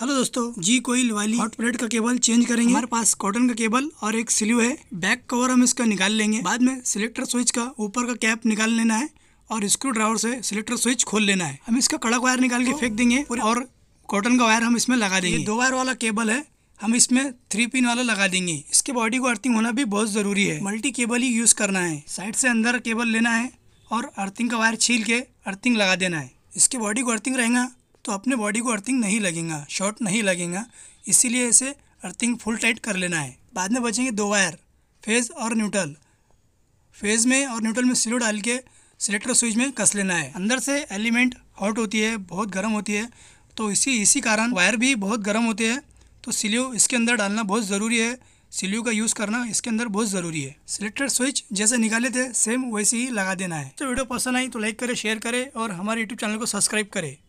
hello दोस्तों जी कोई वाली हॉट प्लेट का केबल चेंज करेंगे हमारे पास कॉटन का केबल और एक स्लीव है बैक कवर हम इसका निकाल लेंगे बाद में सिलेक्टर स्विच का ऊपर का कैप निकाल लेना है और स्क्रू ड्राइवर से सिलेक्टर स्विच खोल लेना है हम इसका कड़क वायर निकाल के तो, फेंक देंगे और कॉटन का वायर हम इसमें लगा देंगे दो वायर वाला केबल है हम इसमें थ्री पिन वाला लगा देंगे इसके बॉडी को अर्थिंग होना भी बहुत ज़रूरी है मल्टी केबल ही यूज़ करना है साइड से अंदर केबल लेना है और अर्थिंग का वायर छील के अर्थिंग लगा देना है इसके बॉडी को अर्थिंग रहेगा तो अपने बॉडी को अर्थिंग नहीं लगेगा शॉर्ट नहीं लगेगा इसीलिए इसे अर्थिंग फुल टाइट कर लेना है बाद में बचेंगे दो वायर फेज़ और न्यूट्रल फेज़ में और न्यूट्रल में सिलो डाल के सिलेक्टर स्विच में कस लेना है अंदर से एलिमेंट हॉट होती है बहुत गर्म होती है तो इसी इसी कारण वायर भी बहुत गर्म होते हैं तो सिल्यू इसके अंदर डालना बहुत ज़रूरी है सिल्यू का यूज़ करना इसके अंदर बहुत ज़रूरी है सिलेक्टर स्विच जैसे निकाले थे सेम वैसे ही लगा देना है तो वीडियो पसंद आई तो लाइक करें शेयर करें और हमारे यूट्यूब चैनल को सब्सक्राइब करें